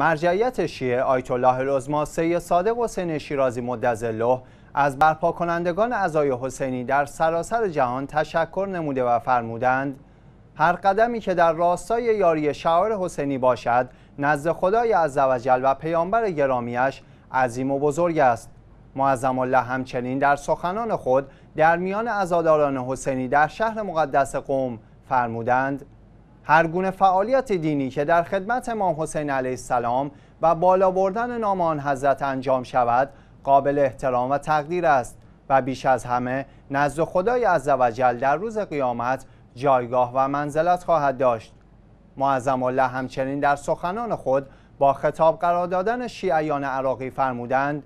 مرجعیت شیعه آیت الله العظما سید صادق حسین شیرازی مدظله از برپا کنندگان عزای حسینی در سراسر جهان تشکر نموده و فرمودند هر قدمی که در راستای یاری شعار حسینی باشد نزد خدای عزوجل و پیامبر گرامیش عظیم و بزرگ است معظم الله همچنین در سخنان خود در میان عزاداران حسینی در شهر مقدس قوم فرمودند هر گونه فعالیت دینی که در خدمت امام حسین علیه السلام و بالا بردن نام آن حضرت انجام شود قابل احترام و تقدیر است و بیش از همه نزد خدای عزوجل در روز قیامت جایگاه و منزلت خواهد داشت معظم الله همچنین در سخنان خود با خطاب قرار دادن شیعیان عراقی فرمودند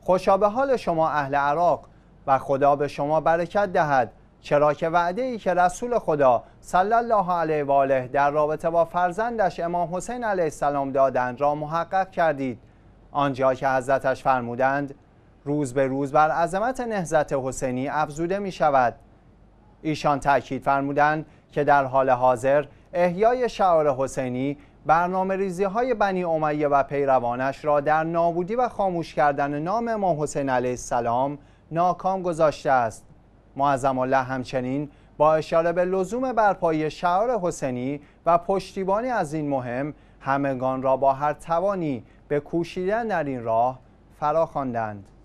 خوشا به حال شما اهل عراق و خدا به شما برکت دهد چرا که وعده ای که رسول خدا صلی الله علیه و آله در رابطه با فرزندش امام حسین علیه السلام دادند را محقق کردید آنجا که حضرتش فرمودند روز به روز بر عظمت نهزت حسینی افزوده می شود ایشان تاکید فرمودند که در حال حاضر احیای شعار حسینی برنامه ریزی های بنی امیه و پیروانش را در نابودی و خاموش کردن نام امام حسین علیه السلام ناکام گذاشته است معظم الله همچنین با اشاره به لزوم برپایی شعار حسینی و پشتیبانی از این مهم همگان را با هر توانی به کوشیدن در این راه فرا خواندند